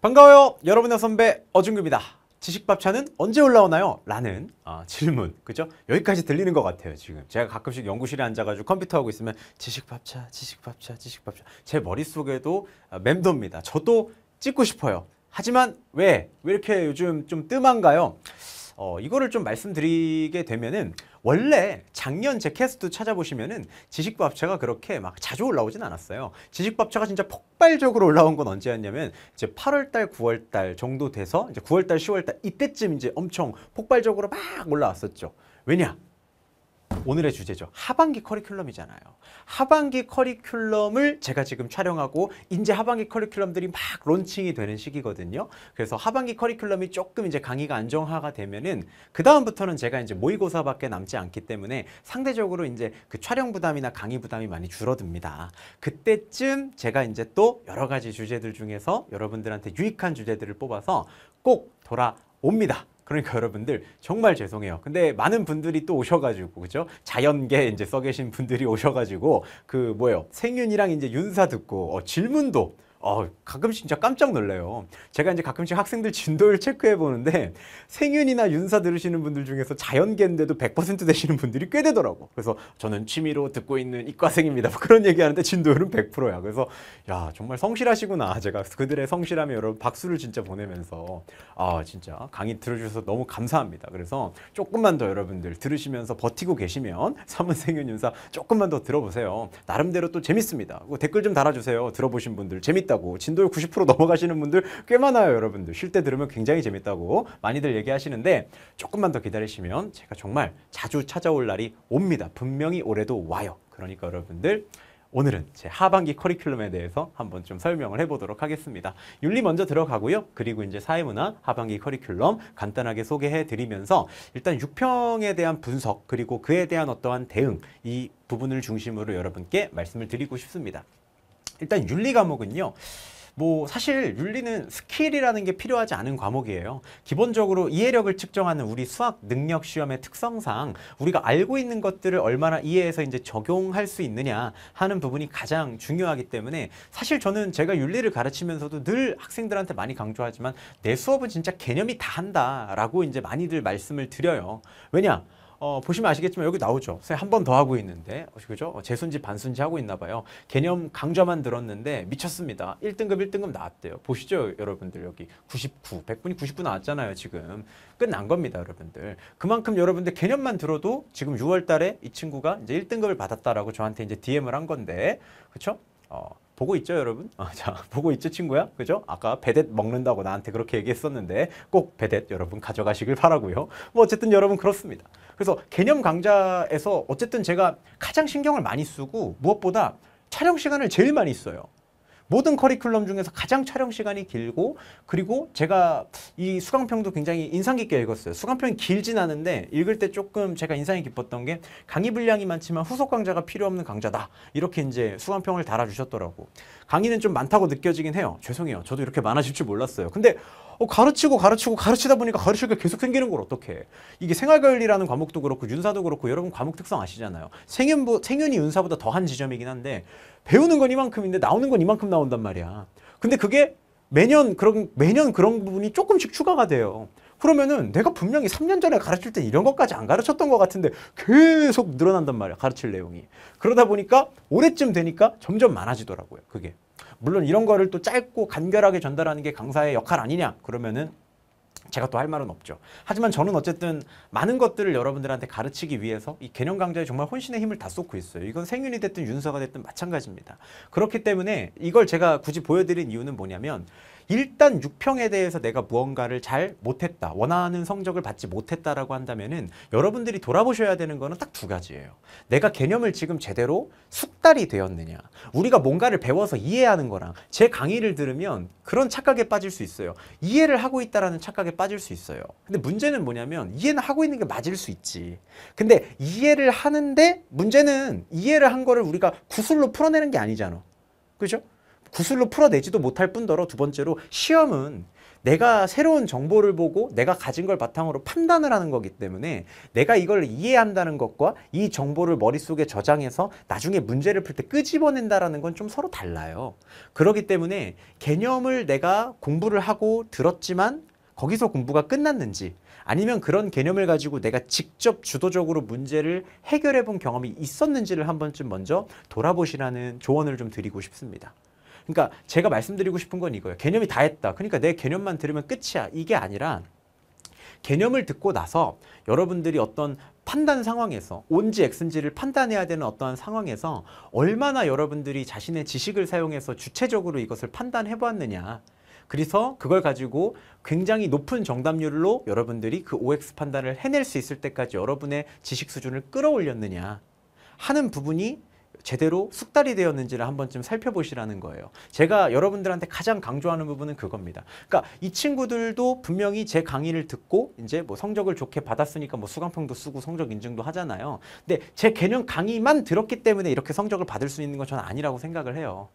반가워요. 여러분의 선배 어준규입니다. 지식밥차는 언제 올라오나요? 라는 아, 질문. 그죠? 여기까지 들리는 것 같아요, 지금. 제가 가끔씩 연구실에 앉아가지고 컴퓨터 하고 있으면 지식밥차, 지식밥차, 지식밥차. 제 머릿속에도 아, 맴돕니다. 저도 찍고 싶어요. 하지만 왜? 왜 이렇게 요즘 좀 뜸한가요? 어, 이거를 좀 말씀드리게 되면은 원래 작년 제 캐스트 찾아보시면은 지식부밥체가 그렇게 막 자주 올라오진 않았어요. 지식부밥체가 진짜 폭발적으로 올라온 건 언제였냐면 이제 8월달, 9월달 정도 돼서 이제 9월달, 10월달 이때쯤 이제 엄청 폭발적으로 막 올라왔었죠. 왜냐? 오늘의 주제죠. 하반기 커리큘럼이잖아요. 하반기 커리큘럼을 제가 지금 촬영하고 이제 하반기 커리큘럼들이 막 론칭이 되는 시기거든요. 그래서 하반기 커리큘럼이 조금 이제 강의가 안정화가 되면은 그 다음부터는 제가 이제 모의고사밖에 남지 않기 때문에 상대적으로 이제 그 촬영 부담이나 강의 부담이 많이 줄어듭니다. 그때쯤 제가 이제 또 여러 가지 주제들 중에서 여러분들한테 유익한 주제들을 뽑아서 꼭 돌아옵니다. 그러니까 여러분들 정말 죄송해요. 근데 많은 분들이 또 오셔가지고 그죠? 자연계 이제 써 계신 분들이 오셔가지고 그 뭐예요? 생윤이랑 이제 윤사 듣고 어, 질문도 어, 가끔씩 진짜 깜짝 놀래요. 제가 이제 가끔씩 학생들 진도를 체크해 보는데 생윤이나 윤사 들으시는 분들 중에서 자연계인데도 100% 되시는 분들이 꽤 되더라고. 그래서 저는 취미로 듣고 있는 이과생입니다. 뭐 그런 얘기하는데 진도율은 100%야. 그래서 야 정말 성실하시구나. 제가 그들의 성실함에 여러분 박수를 진짜 보내면서 아 진짜 강의 들어주셔서 너무 감사합니다. 그래서 조금만 더 여러분들 들으시면서 버티고 계시면 삼은생윤 윤사 조금만 더 들어보세요. 나름대로 또 재밌습니다. 그 댓글 좀 달아주세요. 들어보신 분들 재밌 재밌다고 진도율 90% 넘어가시는 분들 꽤 많아요 여러분들 쉴 때 들으면 굉장히 재밌다고 많이들 얘기하시는데 조금만 더 기다리시면 제가 정말 자주 찾아올 날이 옵니다 분명히 올해도 와요 그러니까 여러분들 오늘은 제 하반기 커리큘럼에 대해서 한번 좀 설명을 해보도록 하겠습니다. 윤리 먼저 들어가고요. 그리고 이제 사회문화 하반기 커리큘럼 간단하게 소개해드리면서 일단 6평에 대한 분석 그리고 그에 대한 어떠한 대응 이 부분을 중심으로 여러분께 말씀을 드리고 싶습니다. 일단 윤리 과목은요. 뭐 사실 윤리는 스킬이라는 게 필요하지 않은 과목이에요. 기본적으로 이해력을 측정하는 우리 수학 능력 시험의 특성상 우리가 알고 있는 것들을 얼마나 이해해서 이제 적용할 수 있느냐 하는 부분이 가장 중요하기 때문에 사실 저는 제가 윤리를 가르치면서도 늘 학생들한테 많이 강조하지만 내 수업은 진짜 개념이 다 한다라고 이제 많이들 말씀을 드려요. 왜냐? 어, 보시면 아시겠지만 여기 나오죠. 한 번 더 하고 있는데, 그죠? 어, 재순지 반순지 하고 있나 봐요. 개념 강좌만 들었는데 미쳤습니다. 1등급 1등급 나왔대요. 보시죠, 여러분들 여기 99, 100분이 99 나왔잖아요, 지금. 끝난 겁니다, 여러분들. 그만큼 여러분들 개념만 들어도 지금 6월 달에 이 친구가 이제 1등급을 받았다라고 저한테 이제 DM을 한 건데, 그렇죠? 어, 보고 있죠, 여러분? 아, 자, 보고 있죠, 친구야? 그죠? 아까 배댓 먹는다고 나한테 그렇게 얘기했었는데 꼭배댓 여러분 가져가시길 바라고요. 뭐 어쨌든 여러분 그렇습니다. 그래서 개념 강좌에서 어쨌든 제가 가장 신경을 많이 쓰고 무엇보다 촬영 시간을 제일 많이 써요. 모든 커리큘럼 중에서 가장 촬영 시간이 길고 그리고 제가 이 수강평도 굉장히 인상 깊게 읽었어요. 수강평이 길진 않은데 읽을 때 조금 제가 인상이 깊었던 게 강의 분량이 많지만 후속 강좌가 필요 없는 강좌다. 이렇게 이제 수강평을 달아주셨더라고. 강의는 좀 많다고 느껴지긴 해요. 죄송해요. 저도 이렇게 많아질 줄 몰랐어요. 근데 어, 가르치고 가르치고 가르치다 보니까 가르치기가 계속 생기는 걸 어떻게 이게 생활관리라는 과목도 그렇고 윤사도 그렇고 여러분 과목 특성 아시잖아요. 생윤부 생윤이 윤사보다 더 한 지점이긴 한데 배우는 건 이만큼인데 나오는 건 이만큼 나온단 말이야. 근데 그게 매년 그런 매년 그런 부분이 조금씩 추가가 돼요. 그러면은 내가 분명히 3년 전에 가르칠 때 이런 것까지 안 가르쳤던 것 같은데 계속 늘어난단 말이야 가르칠 내용이 그러다 보니까 올해쯤 되니까 점점 많아지더라고요 그게 물론 이런 거를 또 짧고 간결하게 전달하는 게 강사의 역할 아니냐 그러면은 제가 또 할 말은 없죠. 하지만 저는 어쨌든 많은 것들을 여러분들한테 가르치기 위해서 이 개념 강좌에 정말 혼신의 힘을 다 쏟고 있어요. 이건 생윤이 됐든 윤서가 됐든 마찬가지입니다. 그렇기 때문에 이걸 제가 굳이 보여드린 이유는 뭐냐면 일단 6평에 대해서 내가 무언가를 잘 못했다. 원하는 성적을 받지 못했다라고 한다면은 여러분들이 돌아보셔야 되는 거는 딱 두 가지예요. 내가 개념을 지금 제대로 숙달이 되었느냐. 우리가 뭔가를 배워서 이해하는 거랑 제 강의를 들으면 그런 착각에 빠질 수 있어요. 이해를 하고 있다라는 착각에 빠질 수 있어요. 근데 문제는 뭐냐면 이해는 하고 있는 게 맞을 수 있지. 근데 이해를 하는데 문제는 이해를 한 거를 우리가 구슬로 풀어내는 게 아니잖아. 그죠? 구슬로 풀어내지도 못할 뿐더러 두 번째로 시험은 내가 새로운 정보를 보고 내가 가진 걸 바탕으로 판단을 하는 거기 때문에 내가 이걸 이해한다는 것과 이 정보를 머릿속에 저장해서 나중에 문제를 풀 때 끄집어낸다라는 건 좀 서로 달라요. 그러기 때문에 개념을 내가 공부를 하고 들었지만 거기서 공부가 끝났는지 아니면 그런 개념을 가지고 내가 직접 주도적으로 문제를 해결해 본 경험이 있었는지를 한 번쯤 먼저 돌아보시라는 조언을 좀 드리고 싶습니다. 그러니까 제가 말씀드리고 싶은 건 이거예요. 개념이 다 했다. 그러니까 내 개념만 들으면 끝이야. 이게 아니라 개념을 듣고 나서 여러분들이 어떤 판단 상황에서 온지 엑슨지를 판단해야 되는 어떠한 상황에서 얼마나 여러분들이 자신의 지식을 사용해서 주체적으로 이것을 판단해 보았느냐 그래서 그걸 가지고 굉장히 높은 정답률로 여러분들이 그 OX 판단을 해낼 수 있을 때까지 여러분의 지식 수준을 끌어올렸느냐 하는 부분이 제대로 숙달이 되었는지를 한 번쯤 살펴보시라는 거예요. 제가 여러분들한테 가장 강조하는 부분은 그겁니다. 그러니까 이 친구들도 분명히 제 강의를 듣고 이제 뭐 성적을 좋게 받았으니까 뭐 수강평도 쓰고 성적 인증도 하잖아요. 근데 제 개념 강의만 들었기 때문에 이렇게 성적을 받을 수 있는 건 저는 아니라고 생각을 해요.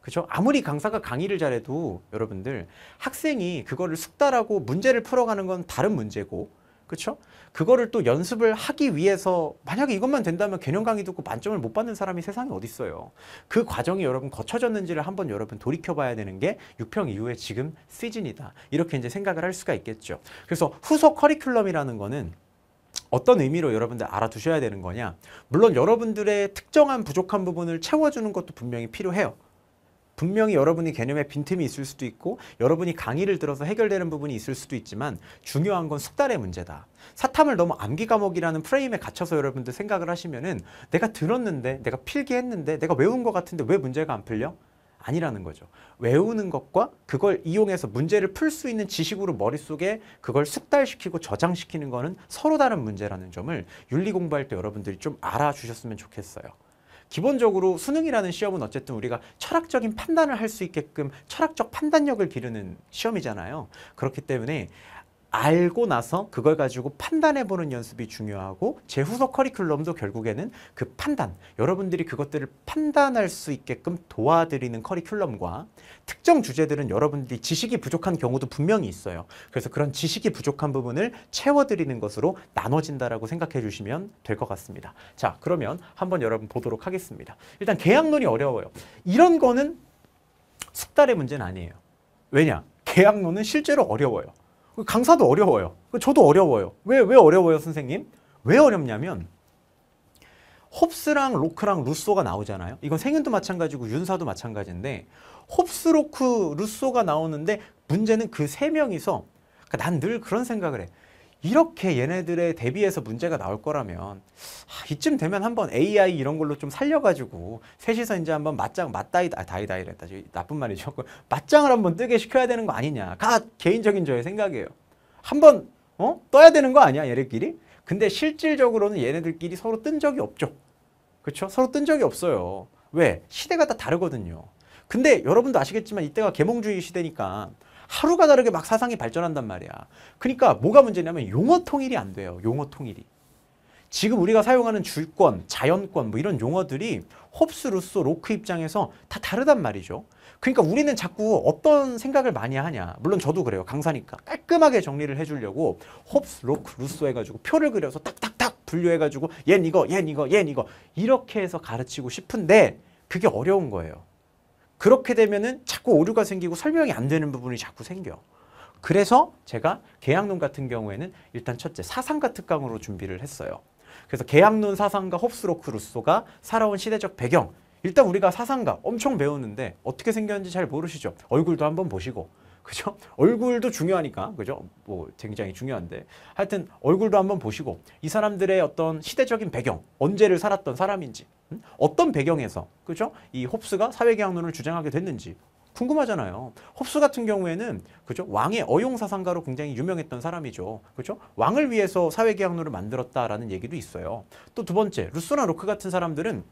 그렇죠? 아무리 강사가 강의를 잘해도 여러분들 학생이 그거를 숙달하고 문제를 풀어가는 건 다른 문제고 그렇죠? 그거를 또 연습을 하기 위해서 만약에 이것만 된다면 개념 강의 듣고 만점을 못 받는 사람이 세상에 어디 있어요. 그 과정이 여러분 거쳐졌는지를 한번 여러분 돌이켜봐야 되는 게 6평 이후에 지금 시즌이다. 이렇게 이제 생각을 할 수가 있겠죠. 그래서 후속 커리큘럼이라는 거는 어떤 의미로 여러분들 알아두셔야 되는 거냐 물론 여러분들의 특정한 부족한 부분을 채워주는 것도 분명히 필요해요 분명히 여러분이 개념에 빈틈이 있을 수도 있고 여러분이 강의를 들어서 해결되는 부분이 있을 수도 있지만 중요한 건 숙달의 문제다. 사탐을 너무 암기 과목이라는 프레임에 갇혀서 여러분들 생각을 하시면은 내가 들었는데 내가 필기했는데 내가 외운 것 같은데 왜 문제가 안 풀려? 아니라는 거죠. 외우는 것과 그걸 이용해서 문제를 풀 수 있는 지식으로 머릿속에 그걸 숙달시키고 저장시키는 거는 서로 다른 문제라는 점을 윤리 공부할 때 여러분들이 좀 알아주셨으면 좋겠어요. 기본적으로 수능이라는 시험은 어쨌든 우리가 철학적인 판단을 할 수 있게끔 철학적 판단력을 기르는 시험이잖아요. 그렇기 때문에 알고 나서 그걸 가지고 판단해보는 연습이 중요하고 재 후속 커리큘럼도 결국에는 그 판단, 여러분들이 그것들을 판단할 수 있게끔 도와드리는 커리큘럼과 특정 주제들은 여러분들이 지식이 부족한 경우도 분명히 있어요. 그래서 그런 지식이 부족한 부분을 채워드리는 것으로 나눠진다라고 생각해 주시면 될 것 같습니다. 자, 그러면 한번 여러분 보도록 하겠습니다. 일단 계약론이 어려워요. 이런 거는 숙달의 문제는 아니에요. 왜냐? 계약론은 실제로 어려워요. 그 강사도 어려워요. 그 저도 어려워요. 왜, 왜 어려워요, 선생님? 왜 어렵냐면, 홉스랑 로크랑 루소가 나오잖아요. 이건 생윤도 마찬가지고 윤사도 마찬가지인데, 홉스, 로크, 루소가 나오는데, 문제는 그 세 명이서, 그러니까 난늘 그런 생각을 해. 이렇게 얘네들의 대비해서 문제가 나올 거라면 아, 이쯤 되면 한번 AI 이런 걸로 좀 살려가지고 셋이서 이제 한번 맞짱 맞다이 아, 다이다이랬다 나쁜 말이죠 그 맞짱을 한번 뜨게 시켜야 되는 거 아니냐 가 개인적인 저의 생각이에요 한번 어 떠야 되는 거 아니야 얘네끼리 근데 실질적으로는 얘네들끼리 서로 뜬 적이 없죠 그렇죠 서로 뜬 적이 없어요 왜 시대가 다 다르거든요 근데 여러분도 아시겠지만 이때가 계몽주의 시대니까 하루가 다르게 막 사상이 발전한단 말이야. 그러니까 뭐가 문제냐면 용어 통일이 안 돼요. 용어 통일이. 지금 우리가 사용하는 주권, 자연권 뭐 이런 용어들이 홉스, 루소, 로크 입장에서 다 다르단 말이죠. 그러니까 우리는 자꾸 어떤 생각을 많이 하냐. 물론 저도 그래요. 강사니까. 깔끔하게 정리를 해주려고 홉스, 로크, 루소 해가지고 표를 그려서 딱딱딱 분류해가지고 얜 이거, 얜 이거, 얜 이거 이렇게 해서 가르치고 싶은데 그게 어려운 거예요. 그렇게 되면은 자꾸 오류가 생기고 설명이 안 되는 부분이 자꾸 생겨. 그래서 제가 계약론 같은 경우에는 일단 첫째 사상가 특강으로 준비를 했어요. 그래서 계약론 사상가 홉스로크 루소가 살아온 시대적 배경 일단 우리가 사상가 엄청 배우는데 어떻게 생겼는지 잘 모르시죠? 얼굴도 한번 보시고 그죠? 얼굴도 중요하니까 그죠? 뭐 굉장히 중요한데 하여튼 얼굴도 한번 보시고 이 사람들의 어떤 시대적인 배경 언제를 살았던 사람인지 어떤 배경에서 그죠? 이 홉스가 사회계약론을 주장하게 됐는지 궁금하잖아요. 홉스 같은 경우에는 그죠? 왕의 어용 사상가로 굉장히 유명했던 사람이죠. 그죠? 왕을 위해서 사회계약론을 만들었다라는 얘기도 있어요. 또 두 번째, 루소나 로크 같은 사람들은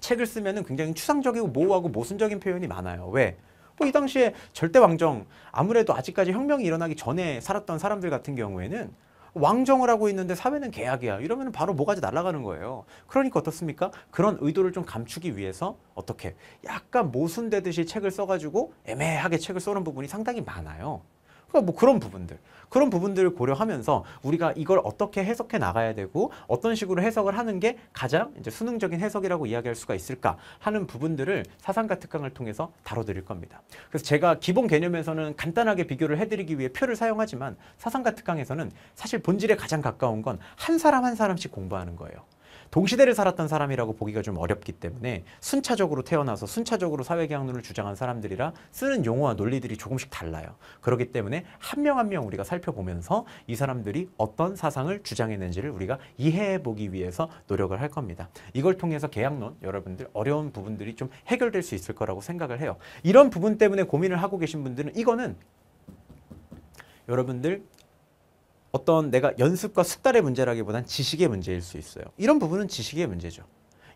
책을 쓰면 굉장히 추상적이고 모호하고 모순적인 표현이 많아요. 왜? 뭐 이 당시에 절대 왕정 아무래도 아직까지 혁명이 일어나기 전에 살았던 사람들 같은 경우에는 왕정을 하고 있는데 사회는 계약이야. 이러면 바로 뭐가지 날아가는 거예요. 그러니까 어떻습니까? 그런 의도를 좀 감추기 위해서 어떻게 약간 모순되듯이 책을 써가지고 애매하게 책을 써는 부분이 상당히 많아요. 그러니까 뭐 그런 부분들. 그런 부분들을 고려하면서 우리가 이걸 어떻게 해석해 나가야 되고 어떤 식으로 해석을 하는 게 가장 이제 수능적인 해석이라고 이야기할 수가 있을까 하는 부분들을 사상가 특강을 통해서 다뤄드릴 겁니다. 그래서 제가 기본 개념에서는 간단하게 비교를 해드리기 위해 표를 사용하지만 사상가 특강에서는 사실 본질에 가장 가까운 건 한 사람 한 사람씩 공부하는 거예요. 동시대를 살았던 사람이라고 보기가 좀 어렵기 때문에 순차적으로 태어나서 순차적으로 사회계약론을 주장한 사람들이라 쓰는 용어와 논리들이 조금씩 달라요. 그렇기 때문에 한명 한명 한 명 우리가 살펴보면서 이 사람들이 어떤 사상을 주장했는지를 우리가 이해해보기 위해서 노력을 할 겁니다. 이걸 통해서 계약론 여러분들 어려운 부분들이 좀 해결될 수 있을 거라고 생각을 해요. 이런 부분 때문에 고민을 하고 계신 분들은 이거는 여러분들 어떤 내가 연습과 숙달의 문제라기보단 지식의 문제일 수 있어요. 이런 부분은 지식의 문제죠.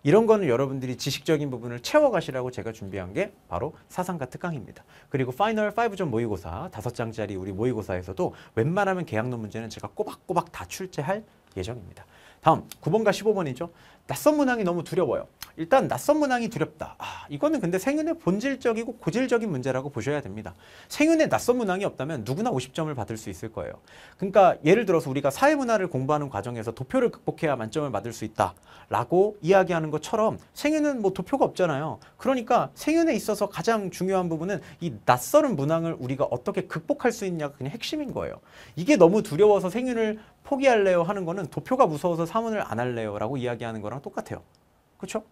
이런 거는 여러분들이 지식적인 부분을 채워가시라고 제가 준비한 게 바로 사상과 특강입니다. 그리고 파이널 5점 모의고사, 5장짜리 우리 모의고사에서도 웬만하면 계약론 문제는 제가 꼬박꼬박 다 출제할 예정입니다. 다음 9번과 15번이죠. 낯선 문항이 너무 두려워요. 일단 낯선 문항이 두렵다. 아, 이거는 근데 생윤의 본질적이고 고질적인 문제라고 보셔야 됩니다. 생윤의 낯선 문항이 없다면 누구나 50점을 받을 수 있을 거예요. 그러니까 예를 들어서 우리가 사회문화를 공부하는 과정에서 도표를 극복해야 만점을 받을 수 있다라고 이야기하는 것처럼 생윤은 뭐 도표가 없잖아요. 그러니까 생윤에 있어서 가장 중요한 부분은 이 낯선 문항을 우리가 어떻게 극복할 수 있냐가 그냥 핵심인 거예요. 이게 너무 두려워서 생윤을 포기할래요 하는 거는 도표가 무서워서 사문을 안 할래요 라고 이야기하는 거랑 똑같아요. 그렇죠?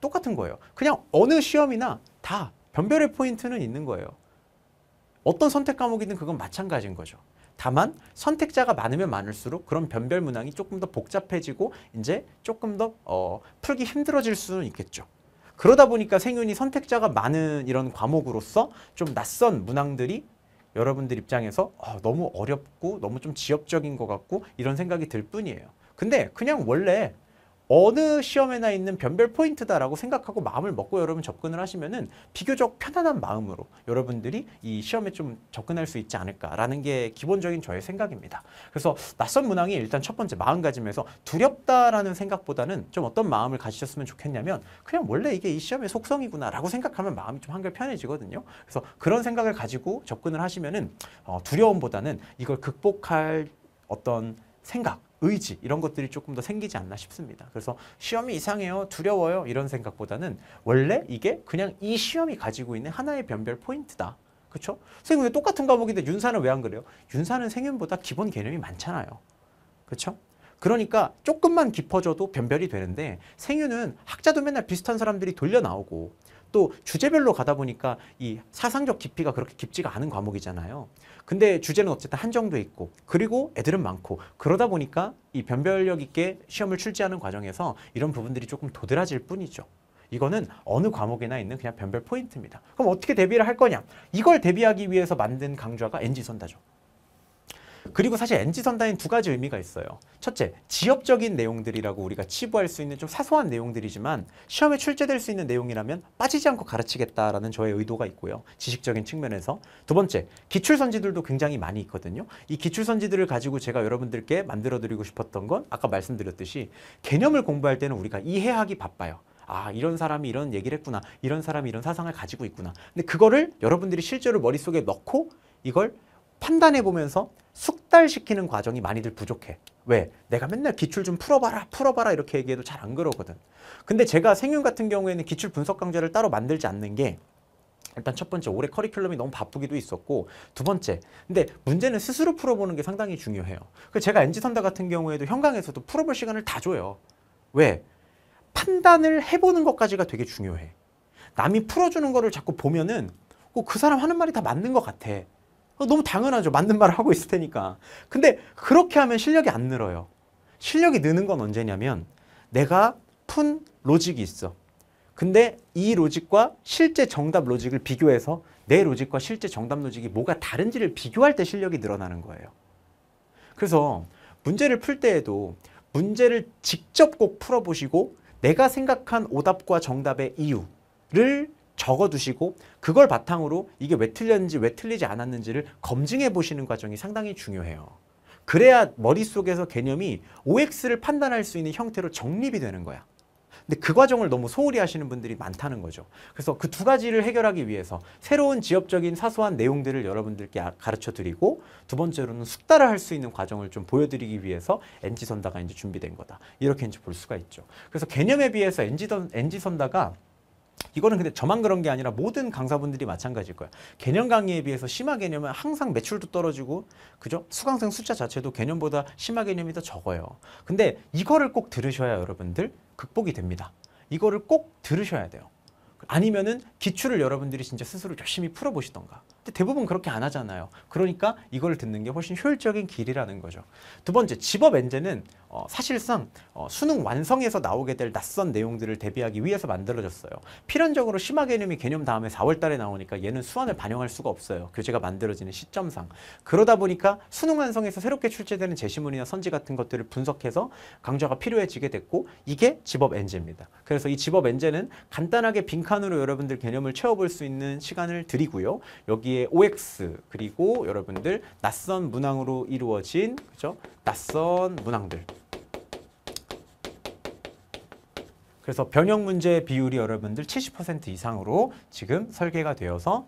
똑같은 거예요. 그냥 어느 시험이나 다 변별의 포인트는 있는 거예요. 어떤 선택 과목이든 그건 마찬가지인 거죠. 다만 선택자가 많으면 많을수록 그런 변별 문항이 조금 더 복잡해지고 이제 조금 더 어, 풀기 힘들어질 수는 있겠죠. 그러다 보니까 생윤이 선택자가 많은 이런 과목으로서 좀 낯선 문항들이 여러분들 입장에서 아, 너무 어렵고 너무 좀 지엽적인 것 같고 이런 생각이 들 뿐이에요. 근데 그냥 원래 어느 시험에나 있는 변별 포인트다라고 생각하고 마음을 먹고 여러분 접근을 하시면은 비교적 편안한 마음으로 여러분들이 이 시험에 좀 접근할 수 있지 않을까라는 게 기본적인 저의 생각입니다. 그래서 낯선 문항이 일단 첫 번째 마음가짐에서 두렵다라는 생각보다는 좀 어떤 마음을 가지셨으면 좋겠냐면 그냥 원래 이게 이 시험의 속성이구나라고 생각하면 마음이 좀 한결 편해지거든요. 그래서 그런 생각을 가지고 접근을 하시면은 어, 두려움보다는 이걸 극복할 어떤 생각 의지 이런 것들이 조금 더 생기지 않나 싶습니다. 그래서 시험이 이상해요, 두려워요 이런 생각보다는 원래 이게 그냥 이 시험이 가지고 있는 하나의 변별 포인트다. 그렇죠? 선생님 왜 똑같은 과목인데 윤사는 왜 안 그래요? 윤사는 생윤보다 기본 개념이 많잖아요. 그렇죠? 그러니까 조금만 깊어져도 변별이 되는데 생윤은 학자도 맨날 비슷한 사람들이 돌려 나오고 또 주제별로 가다 보니까 이 사상적 깊이가 그렇게 깊지가 않은 과목이잖아요. 근데 주제는 어쨌든 한정돼 있고 그리고 애들은 많고 그러다 보니까 이 변별력 있게 시험을 출제하는 과정에서 이런 부분들이 조금 도드라질 뿐이죠. 이거는 어느 과목에나 있는 그냥 변별 포인트입니다. 그럼 어떻게 대비를 할 거냐? 이걸 대비하기 위해서 만든 강좌가 NG선다죠. 그리고 사실 NG 선단인 두 가지 의미가 있어요. 첫째, 지역적인 내용들이라고 우리가 치부할 수 있는 좀 사소한 내용들이지만 시험에 출제될 수 있는 내용이라면 빠지지 않고 가르치겠다라는 저의 의도가 있고요. 지식적인 측면에서. 두 번째, 기출선지들도 굉장히 많이 있거든요. 이 기출선지들을 가지고 제가 여러분들께 만들어드리고 싶었던 건 아까 말씀드렸듯이 개념을 공부할 때는 우리가 이해하기 바빠요. 아 이런 사람이 이런 얘기를 했구나 이런 사람이 이런 사상을 가지고 있구나 근데 그거를 여러분들이 실제로 머릿속에 넣고 이걸 판단해 보면서 숙달시키는 과정이 많이들 부족해. 왜? 내가 맨날 기출 좀 풀어봐라 풀어봐라 이렇게 얘기해도 잘 안 그러거든. 근데 제가 생윤 같은 경우에는 기출 분석 강좌를 따로 만들지 않는 게 일단 첫 번째 올해 커리큘럼이 너무 바쁘기도 있었고 두 번째 근데 문제는 스스로 풀어보는 게 상당히 중요해요. 그 제가 엔 g 선다 같은 경우에도 현강에서도 풀어볼 시간을 다 줘요. 왜? 판단을 해보는 것까지가 되게 중요해. 남이 풀어주는 거를 자꾸 보면은 어, 그 사람 하는 말이 다 맞는 것 같아. 어, 너무 당연하죠. 맞는 말을 하고 있을 테니까. 근데 그렇게 하면 실력이 안 늘어요. 실력이 느는 건 언제냐면 내가 푼 로직이 있어. 근데 이 로직과 실제 정답 로직을 비교해서 내 로직과 실제 정답 로직이 뭐가 다른지를 비교할 때 실력이 늘어나는 거예요. 그래서 문제를 풀 때에도 문제를 직접 꼭 풀어보시고 내가 생각한 오답과 정답의 이유를 적어두시고 그걸 바탕으로 이게 왜 틀렸는지 왜 틀리지 않았는지를 검증해 보시는 과정이 상당히 중요해요. 그래야 머릿속에서 개념이 OX를 판단할 수 있는 형태로 정립이 되는 거야. 근데 그 과정을 너무 소홀히 하시는 분들이 많다는 거죠. 그래서 그 두 가지를 해결하기 위해서 새로운 지엽적인 사소한 내용들을 여러분들께 아, 가르쳐 드리고 두 번째로는 숙달을 할 수 있는 과정을 좀 보여드리기 위해서 엔지 선다가 이제 준비된 거다. 이렇게 이제 볼 수가 있죠. 그래서 개념에 비해서 엔지 선다가 이거는 근데 저만 그런 게 아니라 모든 강사분들이 마찬가지일 거야. 개념 강의에 비해서 심화 개념은 항상 매출도 떨어지고 그죠? 수강생 숫자 자체도 개념보다 심화 개념이 더 적어요. 근데 이거를 꼭 들으셔야 여러분들 극복이 됩니다. 이거를 꼭 들으셔야 돼요. 아니면은 기출을 여러분들이 진짜 스스로 열심히 풀어보시던가 대부분 그렇게 안 하잖아요. 그러니까 이걸 듣는 게 훨씬 효율적인 길이라는 거죠. 두 번째, 집업 엔제은 어, 사실상 어, 수능 완성에서 나오게 될 낯선 내용들을 대비하기 위해서 만들어졌어요. 필연적으로 심화 개념이 개념 다음에 4월 달에 나오니까 얘는 수완을 반영할 수가 없어요. 교재가 만들어지는 시점상. 그러다 보니까 수능 완성에서 새롭게 출제되는 제시문이나 선지 같은 것들을 분석해서 강좌가 필요해지게 됐고 이게 집업 엔제입니다. 그래서 이 집업 엔제은 간단하게 빈칸으로 여러분들 개념을 채워볼 수 있는 시간을 드리고요. 여기 여기에 OX 그리고 여러분들 낯선 문항으로 이루어진 그죠? 낯선 문항들. 그래서 변형 문제 비율이 여러분들 70% 이상으로 지금 설계가 되어서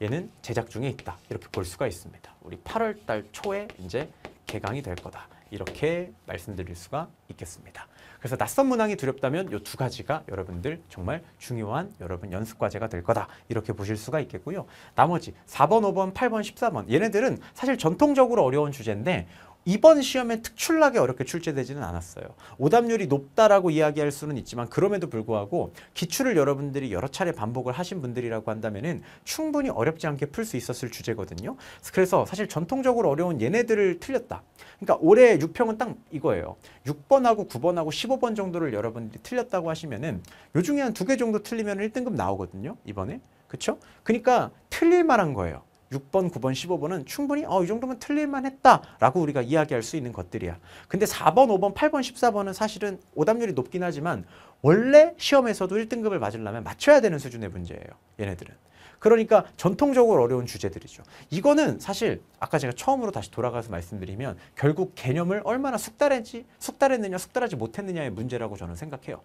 얘는 제작 중에 있다. 이렇게 볼 수가 있습니다. 우리 8월 달 초에 이제 개강이 될 거다. 이렇게 말씀드릴 수가 있겠습니다. 그래서 낯선 문항이 두렵다면 이 두 가지가 여러분들 정말 중요한 여러분 연습 과제가 될 거다 이렇게 보실 수가 있겠고요. 나머지 4번, 5번, 8번, 14번 얘네들은 사실 전통적으로 어려운 주제인데 이번 시험에 특출나게 어렵게 출제되지는 않았어요. 오답률이 높다라고 이야기할 수는 있지만 그럼에도 불구하고 기출을 여러분들이 여러 차례 반복을 하신 분들이라고 한다면 충분히 어렵지 않게 풀 수 있었을 주제거든요. 그래서 사실 전통적으로 어려운 얘네들을 틀렸다. 그러니까 올해 6평은 딱 이거예요. 6번하고 9번하고 15번 정도를 여러분들이 틀렸다고 하시면은 요 중에 한 두 개 정도 틀리면 1등급 나오거든요. 이번에. 그렇죠? 그러니까 틀릴 만한 거예요. 6번, 9번, 15번은 충분히 어, 이 정도면 틀릴만 했다라고 우리가 이야기할 수 있는 것들이야. 근데 4번, 5번, 8번, 14번은 사실은 오답률이 높긴 하지만 원래 시험에서도 1등급을 맞으려면 맞춰야 되는 수준의 문제예요. 얘네들은. 그러니까 전통적으로 어려운 주제들이죠. 이거는 사실 아까 제가 처음으로 다시 돌아가서 말씀드리면 결국 개념을 얼마나 숙달했지, 숙달했느냐, 숙달하지 못했느냐의 문제라고 저는 생각해요.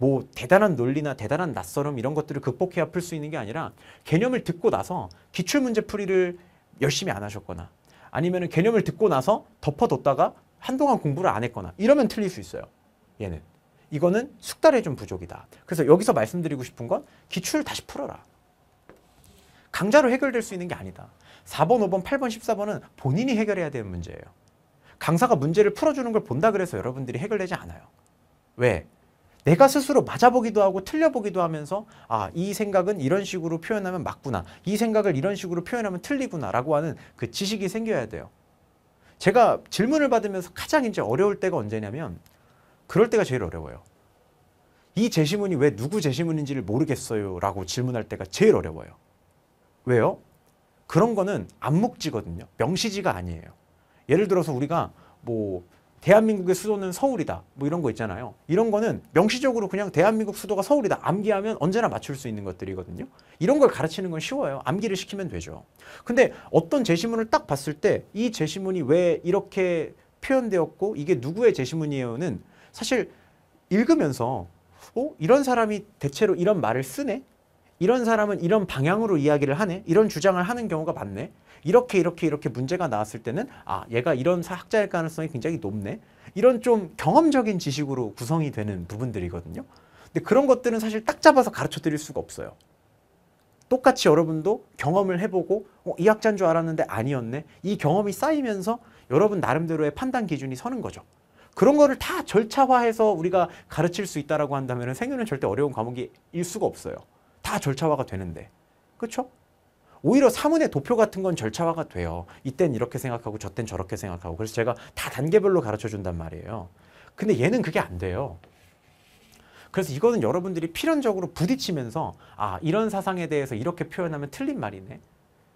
뭐 대단한 논리나 대단한 낯설음 이런 것들을 극복해야 풀 수 있는 게 아니라 개념을 듣고 나서 기출문제 풀이를 열심히 안 하셨거나 아니면 개념을 듣고 나서 덮어뒀다가 한동안 공부를 안 했거나 이러면 틀릴 수 있어요. 얘는. 이거는 숙달의 좀 부족이다. 그래서 여기서 말씀드리고 싶은 건 기출을 다시 풀어라. 강좌로 해결될 수 있는 게 아니다. 4번, 5번, 8번, 14번은 본인이 해결해야 되는 문제예요. 강사가 문제를 풀어주는 걸 본다 그래서 여러분들이 해결되지 않아요. 왜? 내가 스스로 맞아보기도 하고 틀려보기도 하면서 아, 이 생각은 이런 식으로 표현하면 맞구나. 이 생각을 이런 식으로 표현하면 틀리구나. 라고 하는 그 지식이 생겨야 돼요. 제가 질문을 받으면서 가장 이제 어려울 때가 언제냐면 그럴 때가 제일 어려워요. 이 제시문이 왜 누구 제시문인지를 모르겠어요 라고 질문할 때가 제일 어려워요. 왜요? 그런 거는 안묵지거든요. 명시지가 아니에요. 예를 들어서 우리가 뭐 대한민국의 수도는 서울이다. 뭐 이런 거 있잖아요. 이런 거는 명시적으로 그냥 대한민국 수도가 서울이다. 암기하면 언제나 맞출 수 있는 것들이거든요. 이런 걸 가르치는 건 쉬워요. 암기를 시키면 되죠. 근데 어떤 제시문을 딱 봤을 때 이 제시문이 왜 이렇게 표현되었고 이게 누구의 제시문이에요는 사실 읽으면서 어? 이런 사람이 대체로 이런 말을 쓰네? 이런 사람은 이런 방향으로 이야기를 하네? 이런 주장을 하는 경우가 많네? 이렇게 이렇게 이렇게 문제가 나왔을 때는 아 얘가 이런 학자일 가능성이 굉장히 높네. 이런 좀 경험적인 지식으로 구성이 되는 부분들이거든요. 근데 그런 것들은 사실 딱 잡아서 가르쳐 드릴 수가 없어요. 똑같이 여러분도 경험을 해보고 어, 이 학자인 줄 알았는데 아니었네. 이 경험이 쌓이면서 여러분 나름대로의 판단 기준이 서는 거죠. 그런 거를 다 절차화해서 우리가 가르칠 수 있다라고 한다면 생유는 절대 어려운 과목일 수가 없어요. 다 절차화가 되는데. 그렇죠? 오히려 사문의 도표 같은 건 절차화가 돼요. 이땐 이렇게 생각하고 저땐 저렇게 생각하고 그래서 제가 다 단계별로 가르쳐준단 말이에요. 근데 얘는 그게 안 돼요. 그래서 이거는 여러분들이 필연적으로 부딪히면서 아 이런 사상에 대해서 이렇게 표현하면 틀린 말이네.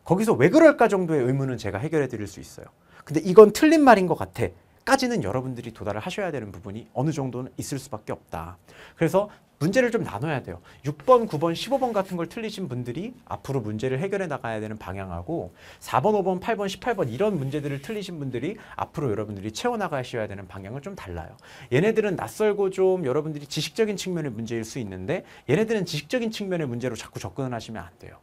거기서 왜 그럴까 정도의 의문은 제가 해결해 드릴 수 있어요. 근데 이건 틀린 말인 것 같아. 까지는 여러분들이 도달을 하셔야 되는 부분이 어느 정도는 있을 수밖에 없다. 그래서 문제를 좀 나눠야 돼요. 6번, 9번, 15번 같은 걸 틀리신 분들이 앞으로 문제를 해결해 나가야 되는 방향하고 4번, 5번, 8번, 18번 이런 문제들을 틀리신 분들이 앞으로 여러분들이 채워나가셔야 되는 방향은 좀 달라요. 얘네들은 낯설고 좀 여러분들이 지식적인 측면의 문제일 수 있는데 얘네들은 지식적인 측면의 문제로 자꾸 접근하시면 을안 돼요.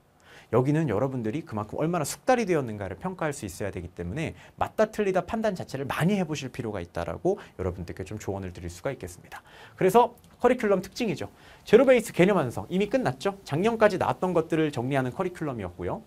여기는 여러분들이 그만큼 얼마나 숙달이 되었는가를 평가할 수 있어야 되기 때문에 맞다 틀리다 판단 자체를 많이 해보실 필요가 있다라고 여러분들께 좀 조언을 드릴 수가 있겠습니다. 그래서 커리큘럼 특징이죠. 제로베이스 개념 완성 이미 끝났죠. 작년까지 나왔던 것들을 정리하는 커리큘럼이었고요.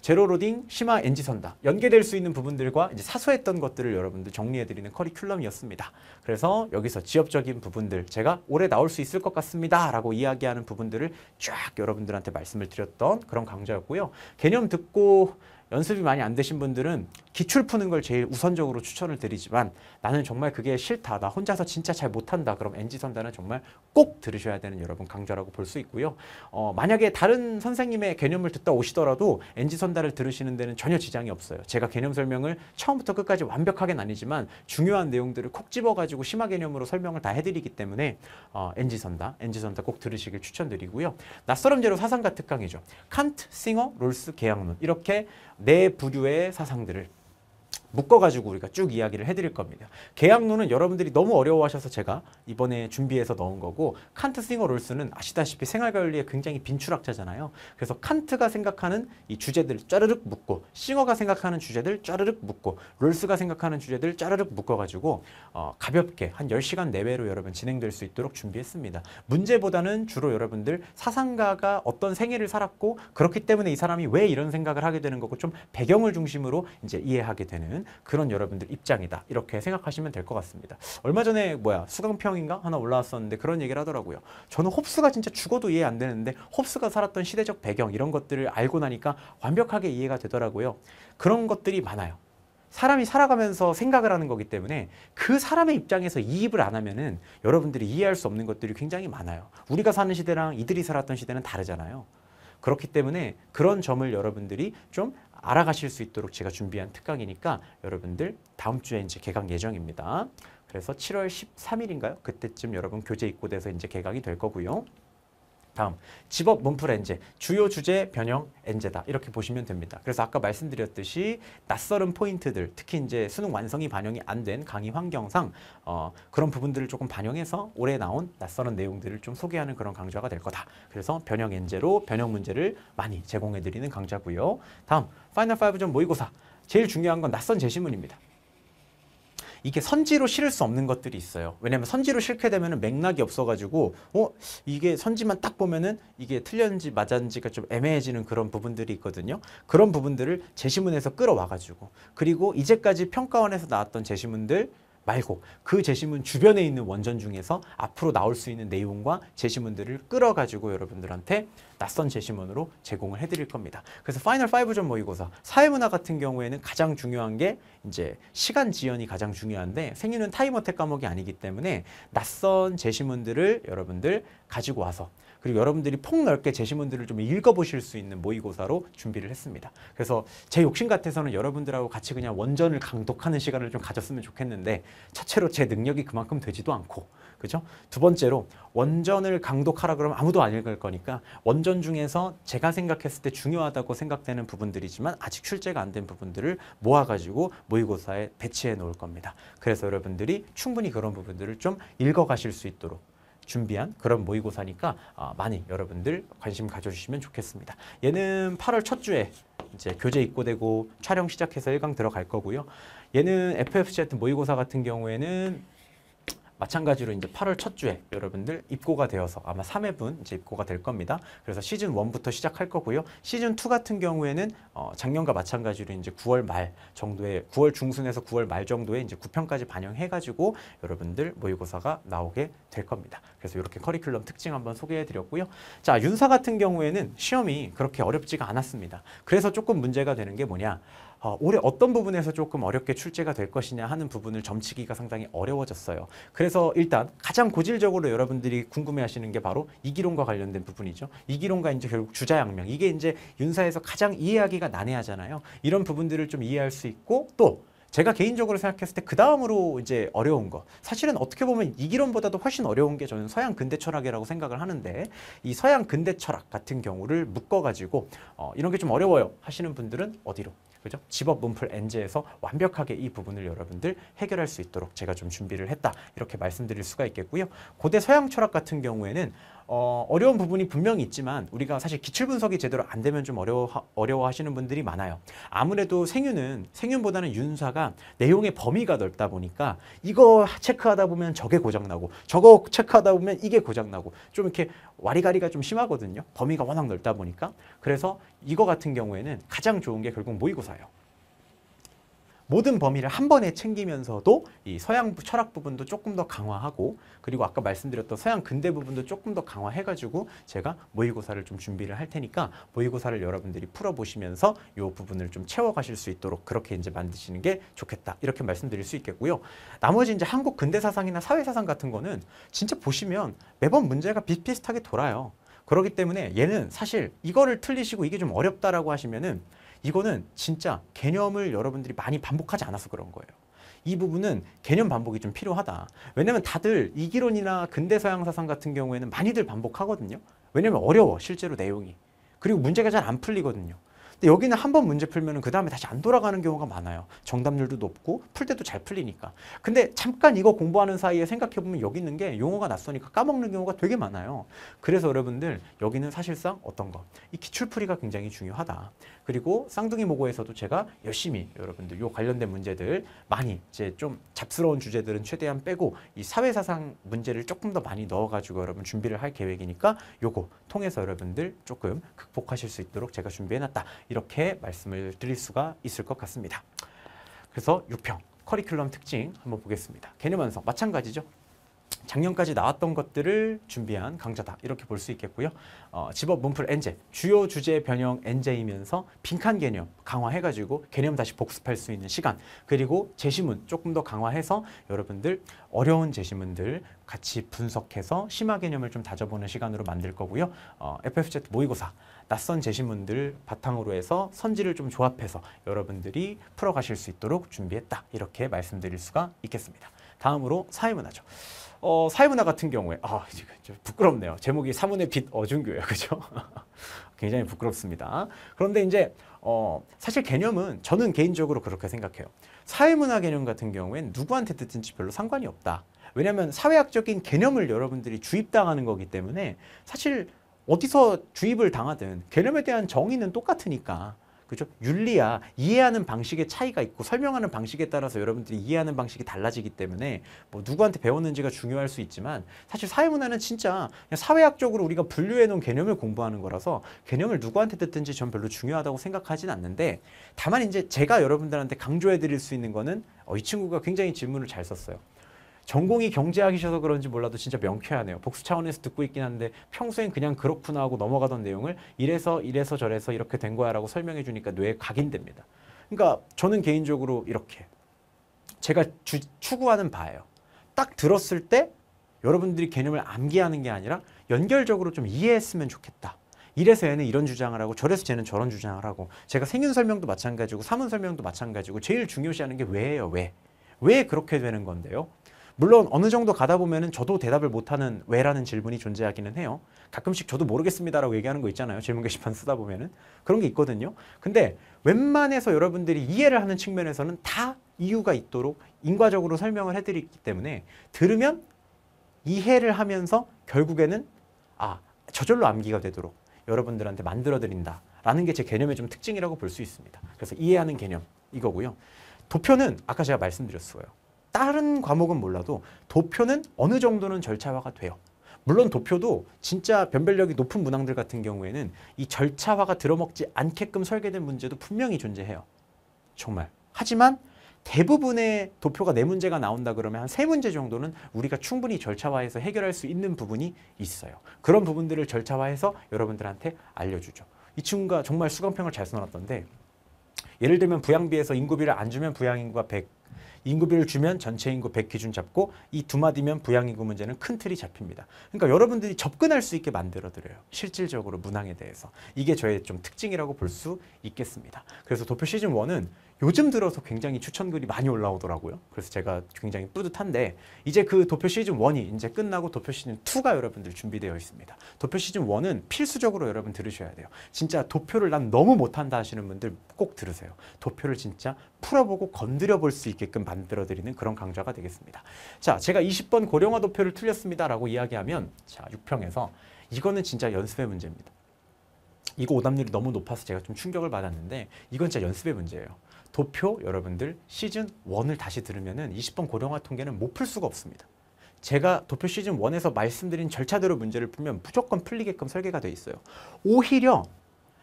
제로로딩, 심화 엔지 선다 연계될 수 있는 부분들과 이제 사소했던 것들을 여러분들 정리해드리는 커리큘럼이었습니다. 그래서 여기서 지엽적인 부분들 제가 올해 나올 수 있을 것 같습니다 라고 이야기하는 부분들을 쫙 여러분들한테 말씀을 드렸던 그런 강좌였고요. 개념 듣고 연습이 많이 안 되신 분들은 기출 푸는 걸 제일 우선적으로 추천을 드리지만 나는 정말 그게 싫다. 나 혼자서 진짜 잘 못한다. 그럼 NG 선단은 정말 꼭 들으셔야 되는 여러분 강좌라고 볼 수 있고요. 어, 만약에 다른 선생님의 개념을 듣다 오시더라도 NG 선단을 들으시는 데는 전혀 지장이 없어요. 제가 개념 설명을 처음부터 끝까지 완벽하게는 아니지만 중요한 내용들을 콕 집어가지고 심화 개념으로 설명을 다 해드리기 때문에 어, NG 선다, NG 선다 꼭 들으시길 추천드리고요. 낯설음 제로 사상가 특강이죠. 칸트, 싱어, 롤스, 계약론 이렇게 내 부류의 사상들을 묶어가지고 우리가 쭉 이야기를 해드릴 겁니다. 계약론은 여러분들이 너무 어려워하셔서 제가 이번에 준비해서 넣은 거고 칸트 싱어 롤스는 아시다시피 생활관리에 굉장히 빈출학자잖아요. 그래서 칸트가 생각하는 이 주제들 짜르륵 묶고 싱어가 생각하는 주제들 짜르륵 묶고 롤스가 생각하는 주제들 짜르륵 묶어가지고 어, 가볍게 한 10시간 내외로 여러분 진행될 수 있도록 준비했습니다. 문제보다는 주로 여러분들 사상가가 어떤 생애를 살았고 그렇기 때문에 이 사람이 왜 이런 생각을 하게 되는 거고 좀 배경을 중심으로 이제 이해하게 되는 그런 여러분들 입장이다. 이렇게 생각하시면 될 것 같습니다. 얼마 전에 뭐야 수강평인가 하나 올라왔었는데 그런 얘기를 하더라고요. 저는 홉스가 진짜 죽어도 이해 안 되는데 홉스가 살았던 시대적 배경 이런 것들을 알고 나니까 완벽하게 이해가 되더라고요. 그런 것들이 많아요. 사람이 살아가면서 생각을 하는 거기 때문에 그 사람의 입장에서 이입을 안 하면은 여러분들이 이해할 수 없는 것들이 굉장히 많아요. 우리가 사는 시대랑 이들이 살았던 시대는 다르잖아요. 그렇기 때문에 그런 점을 여러분들이 좀 알아가실 수 있도록 제가 준비한 특강이니까 여러분들 다음 주에 이제 개강 예정입니다. 그래서 7월 13일인가요? 그때쯤 여러분 교재 입고돼서 이제 개강이 될 거고요. 다음 집업 문풀 엔제 주요 주제 변형 엔제다 이렇게 보시면 됩니다. 그래서 아까 말씀드렸듯이 낯설은 포인트들 특히 이제 수능 완성이 반영이 안 된 강의 환경상 어, 그런 부분들을 조금 반영해서 올해 나온 낯설은 내용들을 좀 소개하는 그런 강좌가 될 거다. 그래서 변형 엔제로 변형 문제를 많이 제공해드리는 강좌고요. 다음 파이널 5점 모의고사 제일 중요한 건 낯선 제시문입니다. 이게 선지로 실을 수 없는 것들이 있어요. 왜냐면 선지로 실게 되면 맥락이 없어가지고 어 이게 선지만 딱 보면은 이게 틀렸는지 맞았는지가 좀 애매해지는 그런 부분들이 있거든요. 그런 부분들을 제시문에서 끌어와가지고 그리고 이제까지 평가원에서 나왔던 제시문들 말고 그 제시문 주변에 있는 원전 중에서 앞으로 나올 수 있는 내용과 제시문들을 끌어가지고 여러분들한테 낯선 제시문으로 제공을 해드릴 겁니다. 그래서 파이널 5전 모의고사 사회문화 같은 경우에는 가장 중요한 게 이제 시간 지연이 가장 중요한데 생리는 타임어택 과목이 아니기 때문에 낯선 제시문들을 여러분들 가지고 와서 그리고 여러분들이 폭넓게 제시문들을 좀 읽어보실 수 있는 모의고사로 준비를 했습니다. 그래서 제 욕심 같아서는 여러분들하고 같이 그냥 원전을 강독하는 시간을 좀 가졌으면 좋겠는데 차체로제 능력이 그만큼 되지도 않고 그죠? 두 번째로 원전을 강독하라 그러면 아무도 안 읽을 거니까 원전 중에서 제가 생각했을 때 중요하다고 생각되는 부분들이지만 아직 출제가 안 된 부분들을 모아가지고 모의고사에 배치해 놓을 겁니다. 그래서 여러분들이 충분히 그런 부분들을 좀 읽어가실 수 있도록 준비한 그런 모의고사니까 아, 많이 여러분들 관심 가져주시면 좋겠습니다. 얘는 8월 첫 주에 이제 교재 입고되고 촬영 시작해서 1강 들어갈 거고요. 얘는 FFZ 모의고사 같은 경우에는 마찬가지로 이제 8월 첫 주에 여러분들 입고가 되어서 아마 3회분 이제 입고가 될 겁니다. 그래서 시즌 1부터 시작할 거고요. 시즌 2 같은 경우에는 어, 작년과 마찬가지로 이제 9월 말 정도에 9월 중순에서 9월 말 정도에 이제 9편까지 반영해 가지고 여러분들 모의고사가 나오게 될 겁니다. 그래서 이렇게 커리큘럼 특징 한번 소개해 드렸고요. 자, 윤사 같은 경우에는 시험이 그렇게 어렵지가 않았습니다. 그래서 조금 문제가 되는 게 뭐냐? 어, 올해 어떤 부분에서 조금 어렵게 출제가 될 것이냐 하는 부분을 점치기가 상당히 어려워졌어요. 그래서 일단 가장 고질적으로 여러분들이 궁금해하시는 게 바로 이기론과 관련된 부분이죠. 이기론과 이제 결국 주자양명 이게 이제 윤사에서 가장 이해하기가 난해하잖아요. 이런 부분들을 좀 이해할 수 있고 또 제가 개인적으로 생각했을 때 그 다음으로 이제 어려운 거 사실은 어떻게 보면 이기론보다도 훨씬 어려운 게 저는 서양 근대 철학이라고 생각을 하는데 이 서양 근대 철학 같은 경우를 묶어가지고 어, 이런 게 좀 어려워요 하시는 분들은 어디로 그죠? 집업 문풀 엔지에서 완벽하게 이 부분을 여러분들 해결할 수 있도록 제가 좀 준비를 했다. 이렇게 말씀드릴 수가 있겠고요. 고대 서양 철학 같은 경우에는 어, 어려운 부분이 분명히 있지만 우리가 사실 기출 분석이 제대로 안 되면 좀 어려워, 어려워하시는 분들이 많아요. 아무래도 생윤은 생윤보다는 윤사가 내용의 범위가 넓다 보니까 이거 체크하다 보면 저게 고장나고 저거 체크하다 보면 이게 고장나고 좀 이렇게 와리가리가 좀 심하거든요. 범위가 워낙 넓다 보니까 그래서 이거 같은 경우에는 가장 좋은 게 결국 모의고사예요. 모든 범위를 한 번에 챙기면서도 이 서양 철학 부분도 조금 더 강화하고 그리고 아까 말씀드렸던 서양 근대 부분도 조금 더 강화해가지고 제가 모의고사를 좀 준비를 할 테니까 모의고사를 여러분들이 풀어보시면서 이 부분을 좀 채워가실 수 있도록 그렇게 이제 만드시는 게 좋겠다 이렇게 말씀드릴 수 있겠고요. 나머지 이제 한국 근대 사상이나 사회 사상 같은 거는 진짜 보시면 매번 문제가 비슷비슷하게 돌아요. 그렇기 때문에 얘는 사실 이거를 틀리시고 이게 좀 어렵다라고 하시면은 이거는 진짜 개념을 여러분들이 많이 반복하지 않아서 그런 거예요. 이 부분은 개념 반복이 좀 필요하다. 왜냐면 다들 이기론이나 근대서양 사상 같은 경우에는 많이들 반복하거든요. 왜냐면 어려워 실제로 내용이. 그리고 문제가 잘 안 풀리거든요. 여기는 한 번 문제 풀면 그 다음에 다시 안 돌아가는 경우가 많아요. 정답률도 높고 풀 때도 잘 풀리니까. 근데 잠깐 이거 공부하는 사이에 생각해보면 여기 있는 게 용어가 낯서니까 까먹는 경우가 되게 많아요. 그래서 여러분들 여기는 사실상 어떤 거? 이 기출풀이가 굉장히 중요하다. 그리고 쌍둥이 모고에서도 제가 열심히 여러분들 요 관련된 문제들 많이 이제 좀 잡스러운 주제들은 최대한 빼고 이 사회사상 문제를 조금 더 많이 넣어가지고 여러분 준비를 할 계획이니까 요거 통해서 여러분들 조금 극복하실 수 있도록 제가 준비해놨다. 이렇게 말씀을 드릴 수가 있을 것 같습니다. 그래서 6평 커리큘럼 특징 한번 보겠습니다. 개념 완성 마찬가지죠. 작년까지 나왔던 것들을 준비한 강좌다 이렇게 볼 수 있겠고요. 어, 집업 문풀 엔제 주요 주제 변형 엔제이면서 빈칸 개념 강화해가지고 개념 다시 복습할 수 있는 시간 그리고 제시문 조금 더 강화해서 여러분들 어려운 제시문들 같이 분석해서 심화 개념을 좀 다져보는 시간으로 만들 거고요. 어, FFZ 모의고사 낯선 제시문들 바탕으로 해서 선지를 좀 조합해서 여러분들이 풀어가실 수 있도록 준비했다 이렇게 말씀드릴 수가 있겠습니다. 다음으로 사회문화죠. 어, 사회문화 같은 경우에 아 그 부끄럽네요. 제목이 사문의 빛어중교예요 그죠? 굉장히 부끄럽습니다. 그런데 이제 어, 사실 개념은 저는 개인적으로 그렇게 생각해요. 사회문화 개념 같은 경우엔 누구한테 듣든지 별로 상관이 없다. 왜냐하면 사회학적인 개념을 여러분들이 주입당하는 거기 때문에 사실 어디서 주입을 당하든 개념에 대한 정의는 똑같으니까 그죠? 윤리야 이해하는 방식의 차이가 있고 설명하는 방식에 따라서 여러분들이 이해하는 방식이 달라지기 때문에 뭐 누구한테 배웠는지가 중요할 수 있지만 사실 사회문화는 진짜 그냥 사회학적으로 우리가 분류해 놓은 개념을 공부하는 거라서 개념을 누구한테 듣든지 전 별로 중요하다고 생각하진 않는데 다만 이제 제가 여러분들한테 강조해 드릴 수 있는 거는 어, 이 친구가 굉장히 질문을 잘 썼어요. 전공이 경제학이셔서 그런지 몰라도 진짜 명쾌하네요. 복수 차원에서 듣고 있긴 한데 평소엔 그냥 그렇구나 하고 넘어가던 내용을 이래서 이래서 저래서 이렇게 된 거야라고 설명해 주니까 뇌에 각인됩니다. 그러니까 저는 개인적으로 이렇게 제가 주, 추구하는 바예요. 딱 들었을 때 여러분들이 개념을 암기하는 게 아니라 연결적으로 좀 이해했으면 좋겠다. 이래서 얘는 이런 주장을 하고 저래서 쟤는 저런 주장을 하고 제가 생윤 설명도 마찬가지고 사문 설명도 마찬가지고 제일 중요시하는 게 왜예요 왜? 왜 그렇게 되는 건데요? 물론 어느 정도 가다 보면은 저도 대답을 못하는 왜라는 질문이 존재하기는 해요. 가끔씩 저도 모르겠습니다라고 얘기하는 거 있잖아요. 질문 게시판 쓰다 보면은 그런 게 있거든요. 근데 웬만해서 여러분들이 이해를 하는 측면에서는 다 이유가 있도록 인과적으로 설명을 해드리기 때문에 들으면 이해를 하면서 결국에는 아 저절로 암기가 되도록 여러분들한테 만들어 드린다라는 게 제 개념의 좀 특징이라고 볼 수 있습니다. 그래서 이해하는 개념 이거고요. 도표는 아까 제가 말씀드렸어요. 다른 과목은 몰라도 도표는 어느 정도는 절차화가 돼요. 물론 도표도 진짜 변별력이 높은 문항들 같은 경우에는 이 절차화가 들어먹지 않게끔 설계된 문제도 분명히 존재해요. 정말. 하지만 대부분의 도표가 네 문제가 나온다 그러면 한 세 문제 정도는 우리가 충분히 절차화해서 해결할 수 있는 부분이 있어요. 그런 부분들을 절차화해서 여러분들한테 알려주죠. 이 친구가 정말 수강평을 잘 써놨던데 예를 들면 부양비에서 인구비를 안 주면 부양인구가 100, 인구비를 주면 전체 인구 100 기준 잡고 이 두 마디면 부양인구 문제는 큰 틀이 잡힙니다. 그러니까 여러분들이 접근할 수 있게 만들어드려요. 실질적으로 문항에 대해서. 이게 저의 좀 특징이라고 볼 수 있겠습니다. 그래서 도표 시즌 1은 요즘 들어서 굉장히 추천글이 많이 올라오더라고요. 그래서 제가 굉장히 뿌듯한데 이제 그 도표 시즌 1이 이제 끝나고 도표 시즌 2가 여러분들 준비되어 있습니다. 도표 시즌 1은 필수적으로 여러분 들으셔야 돼요. 진짜 도표를 난 너무 못한다 하시는 분들 꼭 들으세요. 도표를 진짜 풀어보고 건드려 볼 수 있게끔 만들어드리는 그런 강좌가 되겠습니다. 자, 제가 20번 고령화 도표를 틀렸습니다라고 이야기하면 자, 6평에서 이거는 진짜 연습의 문제입니다. 이거 오답률이 너무 높아서 제가 좀 충격을 받았는데 이건 진짜 연습의 문제예요. 도표 여러분들 시즌 1을 다시 들으면 20번 고령화 통계는 못 풀 수가 없습니다. 제가 도표 시즌 1에서 말씀드린 절차대로 문제를 풀면 무조건 풀리게끔 설계가 돼 있어요. 오히려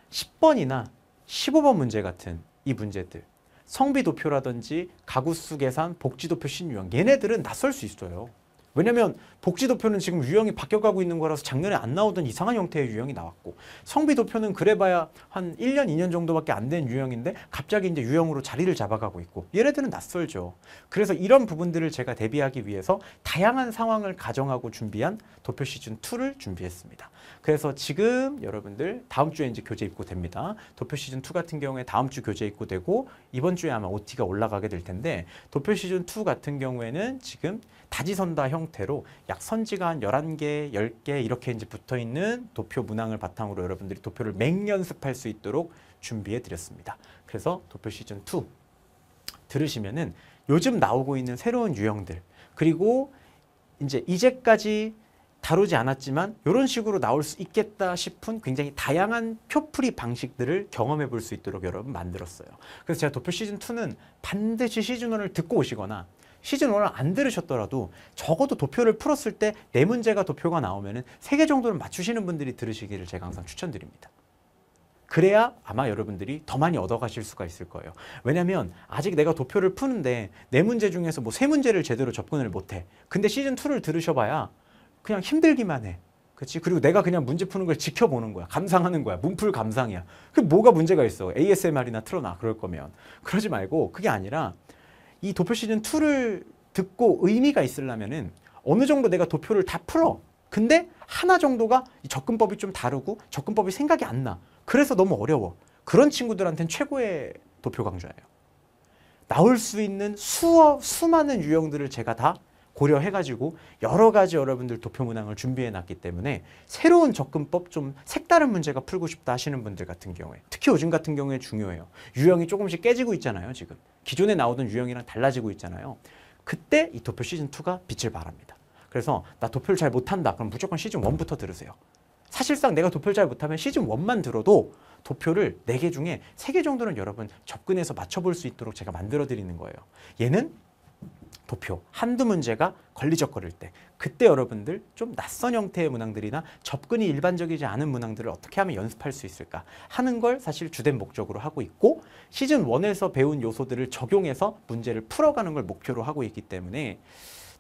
10번이나 15번 문제 같은 이 문제들 성비 도표라든지 가구수 계산, 복지 도표 신유형 얘네들은 낯설 수 있어요. 왜냐면 복지 도표는 지금 유형이 바뀌어가고 있는 거라서 작년에 안 나오던 이상한 형태의 유형이 나왔고 성비 도표는 그래봐야 한 1년, 2년 정도밖에 안 된 유형인데 갑자기 이제 유형으로 자리를 잡아가고 있고 얘네들은 낯설죠. 그래서 이런 부분들을 제가 대비하기 위해서 다양한 상황을 가정하고 준비한 도표 시즌 2를 준비했습니다. 그래서 지금 여러분들 다음 주에 이제 교재 입고 됩니다. 도표 시즌 2 같은 경우에 다음 주 교재 입고 되고 이번 주에 아마 OT가 올라가게 될 텐데 도표 시즌 2 같은 경우에는 지금 다지선다 형태로 약 선지가 한 11개, 10개 이렇게 이제 붙어 있는 도표 문항을 바탕으로 여러분들이 도표를 맹연습할 수 있도록 준비해 드렸습니다. 그래서 도표 시즌 2 들으시면은 요즘 나오고 있는 새로운 유형들 그리고 이제 이제까지 다루지 않았지만 이런 식으로 나올 수 있겠다 싶은 굉장히 다양한 표풀이 방식들을 경험해 볼 수 있도록 여러분 만들었어요. 그래서 제가 도표 시즌2는 반드시 시즌1을 듣고 오시거나 시즌1을 안 들으셨더라도 적어도 도표를 풀었을 때 네 문제가 도표가 나오면 세 개 정도는 맞추시는 분들이 들으시기를 제가 항상 추천드립니다. 그래야 아마 여러분들이 더 많이 얻어가실 수가 있을 거예요. 왜냐하면 아직 내가 도표를 푸는데 네 문제 중에서 뭐 세 문제를 제대로 접근을 못해. 근데 시즌2를 들으셔봐야 그냥 힘들기만 해. 그렇지? 그리고 내가 그냥 문제 푸는 걸 지켜보는 거야. 감상하는 거야. 문풀 감상이야. 그 뭐가 문제가 있어. ASMR이나 틀어놔. 그럴 거면. 그러지 말고 그게 아니라 이 도표 시즌 2를 듣고 의미가 있으려면은 어느 정도 내가 도표를 다 풀어. 근데 하나 정도가 접근법이 좀 다르고 접근법이 생각이 안 나. 그래서 너무 어려워. 그런 친구들한테는 최고의 도표 강좌예요. 나올 수 있는 수어 수많은 유형들을 제가 다 고려해가지고 여러 가지 여러분들 도표 문항을 준비해놨기 때문에 새로운 접근법 좀 색다른 문제가 풀고 싶다 하시는 분들 같은 경우에 특히 요즘 같은 경우에 중요해요. 유형이 조금씩 깨지고 있잖아요. 지금 기존에 나오던 유형이랑 달라지고 있잖아요. 그때 이 도표 시즌2가 빛을 발합니다. 그래서 나 도표를 잘 못한다. 그럼 무조건 시즌1부터 들으세요. 사실상 내가 도표를 잘 못하면 시즌1만 들어도 도표를 4개 중에 3개 정도는 여러분 접근해서 맞춰볼 수 있도록 제가 만들어드리는 거예요. 얘는 도표 한두 문제가 걸리적거릴 때 그때 여러분들 좀 낯선 형태의 문항들이나 접근이 일반적이지 않은 문항들을 어떻게 하면 연습할 수 있을까 하는 걸 사실 주된 목적으로 하고 있고 시즌 1에서 배운 요소들을 적용해서 문제를 풀어가는 걸 목표로 하고 있기 때문에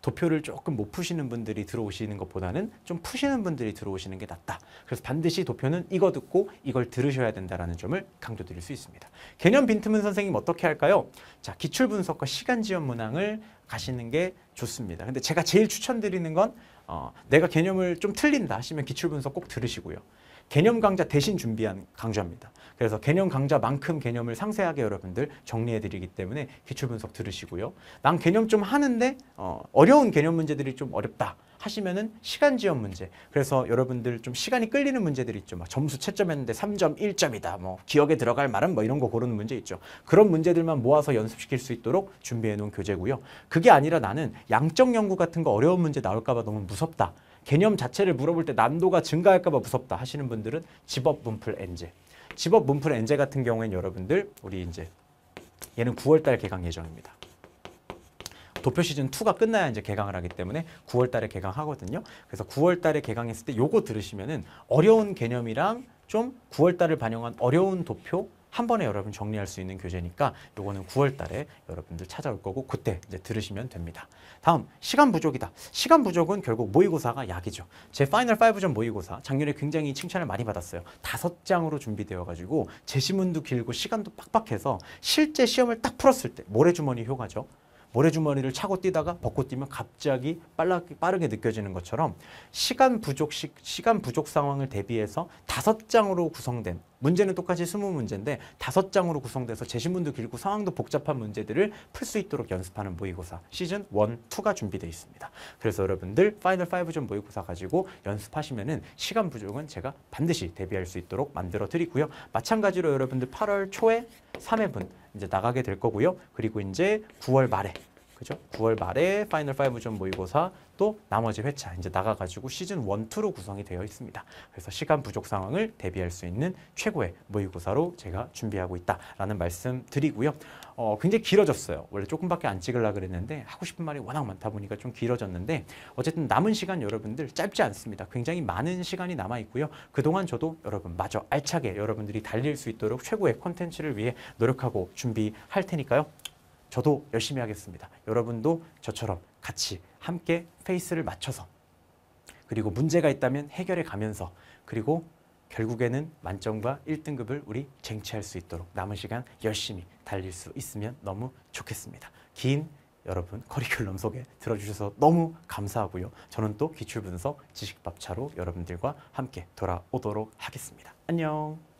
도표를 조금 못 푸시는 분들이 들어오시는 것보다는 좀 푸시는 분들이 들어오시는 게 낫다. 그래서 반드시 도표는 이거 듣고 이걸 들으셔야 된다라는 점을 강조드릴 수 있습니다. 개념 빈틈은 선생님 어떻게 할까요? 자, 기출 분석과 시간 지원 문항을 가시는 게 좋습니다. 근데 제가 제일 추천드리는 건 어, 내가 개념을 좀 틀린다 하시면 기출 분석 꼭 들으시고요. 개념 강좌 대신 준비한 강좌입니다. 그래서 개념 강좌만큼 개념을 상세하게 여러분들 정리해드리기 때문에 기출 분석 들으시고요. 난 개념 좀 하는데 어, 어려운 개념 문제들이 좀 어렵다. 하시면은 시간 지연 문제. 그래서 여러분들 좀 시간이 끌리는 문제들 있죠. 막 점수 채점했는데 3점 1점이다. 뭐 기억에 들어갈 말은 뭐 이런 거 고르는 문제 있죠. 그런 문제들만 모아서 연습시킬 수 있도록 준비해 놓은 교재고요. 그게 아니라 나는 양적 연구 같은 거 어려운 문제 나올까 봐 너무 무섭다. 개념 자체를 물어볼 때 난도가 증가할까봐 무섭다 하시는 분들은 집업 문풀 엔제. 집업 문풀 엔제 같은 경우에는 여러분들 우리 이제 얘는 9월달 개강 예정입니다. 도표 시즌 2가 끝나야 이제 개강을 하기 때문에 9월 달에 개강하거든요. 그래서 9월 달에 개강했을 때 요거 들으시면은 어려운 개념이랑 좀 9월 달을 반영한 어려운 도표 한 번에 여러분 정리할 수 있는 교재니까 요거는 9월 달에 여러분들 찾아올 거고 그때 이제 들으시면 됩니다. 다음 시간 부족이다. 시간 부족은 결국 모의고사가 약이죠. 제 파이널 5전 모의고사 작년에 굉장히 칭찬을 많이 받았어요. 다섯 장으로 준비되어 가지고 제시문도 길고 시간도 빡빡해서 실제 시험을 딱 풀었을 때 모래주머니 효과죠. 모래주머니를 차고 뛰다가 벗고 뛰면 갑자기 빨라, 빠르게 느껴지는 것처럼 시간 부족, 시, 시간 부족 상황을 대비해서 다섯 장으로 구성된 문제는 똑같이 스무 문제인데 다섯 장으로 구성돼서 제시문도 길고 상황도 복잡한 문제들을 풀 수 있도록 연습하는 모의고사 시즌 1, 2가 준비되어 있습니다. 그래서 여러분들 파이널 5이전 모의고사 가지고 연습하시면 은 시간 부족은 제가 반드시 대비할 수 있도록 만들어 드리고요. 마찬가지로 여러분들 8월 초에 3회분 이제 나가게 될 거고요. 그리고 이제 9월 말에 그죠? 9월 말에 파이널 5전 모의고사 또 나머지 회차 이제 나가가지고 시즌 1, 2로 구성이 되어 있습니다. 그래서 시간 부족 상황을 대비할 수 있는 최고의 모의고사로 제가 준비하고 있다라는 말씀 드리고요. 어, 굉장히 길어졌어요. 원래 조금밖에 안 찍으려고 그랬는데 하고 싶은 말이 워낙 많다 보니까 좀 길어졌는데 어쨌든 남은 시간 여러분들 짧지 않습니다. 굉장히 많은 시간이 남아있고요. 그동안 저도 여러분 마저 알차게 여러분들이 달릴 수 있도록 최고의 콘텐츠를 위해 노력하고 준비할 테니까요. 저도 열심히 하겠습니다. 여러분도 저처럼 같이 함께 페이스를 맞춰서 그리고 문제가 있다면 해결해 가면서 그리고 결국에는 만점과 1등급을 우리 쟁취할 수 있도록 남은 시간 열심히 달릴 수 있으면 너무 좋겠습니다. 긴 여러분 커리큘럼 소개 들어주셔서 너무 감사하고요. 저는 또 기출분석 지식밥차로 여러분들과 함께 돌아오도록 하겠습니다. 안녕!